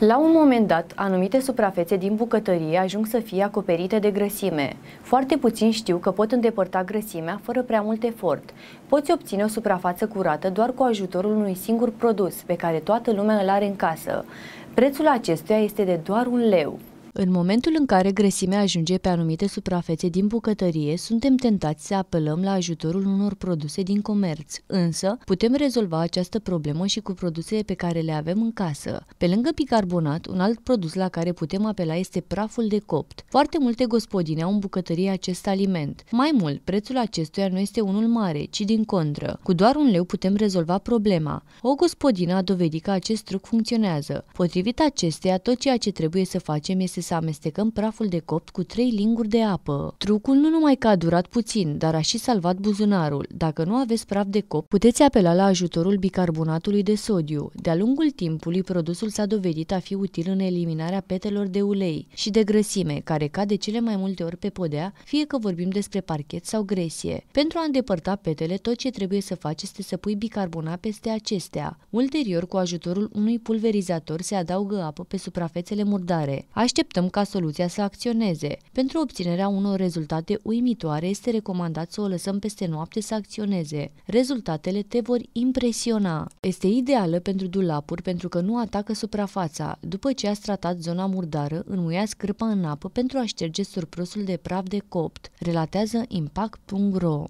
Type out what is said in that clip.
La un moment dat, anumite suprafețe din bucătărie ajung să fie acoperite de grăsime. Foarte puțin știu că pot îndepărta grăsimea fără prea mult efort. Poți obține o suprafață curată doar cu ajutorul unui singur produs pe care toată lumea îl are în casă. Prețul acestuia este de doar un leu. În momentul în care grăsimea ajunge pe anumite suprafețe din bucătărie, suntem tentați să apelăm la ajutorul unor produse din comerț, însă putem rezolva această problemă și cu produsele pe care le avem în casă. Pe lângă bicarbonat, un alt produs la care putem apela este praful de copt. Foarte multe gospodine au în bucătărie acest aliment. Mai mult, prețul acestuia nu este unul mare, ci din contră. Cu doar un leu putem rezolva problema. O gospodină a dovedit că acest truc funcționează. Potrivit acesteia, tot ceea ce trebuie să facem este să amestecăm praful de copt cu trei linguri de apă. Trucul nu numai că a durat puțin, dar a și salvat buzunarul. Dacă nu aveți praf de copt, puteți apela la ajutorul bicarbonatului de sodiu. De-a lungul timpului, produsul s-a dovedit a fi util în eliminarea petelor de ulei și de grăsime, care cade cele mai multe ori pe podea, fie că vorbim despre parchet sau gresie. Pentru a îndepărta petele, tot ce trebuie să faci este să pui bicarbonat peste acestea. Ulterior, cu ajutorul unui pulverizator, se adaugă apă pe suprafețele murdare. Aștept Așteptăm ca soluția să acționeze. Pentru obținerea unor rezultate uimitoare, este recomandat să o lăsăm peste noapte să acționeze. Rezultatele te vor impresiona. Este ideală pentru dulapuri pentru că nu atacă suprafața. După ce ați tratat zona murdară, înmuia scârpa în apă pentru a șterge surplusul de praf de copt. Relatează impact.ro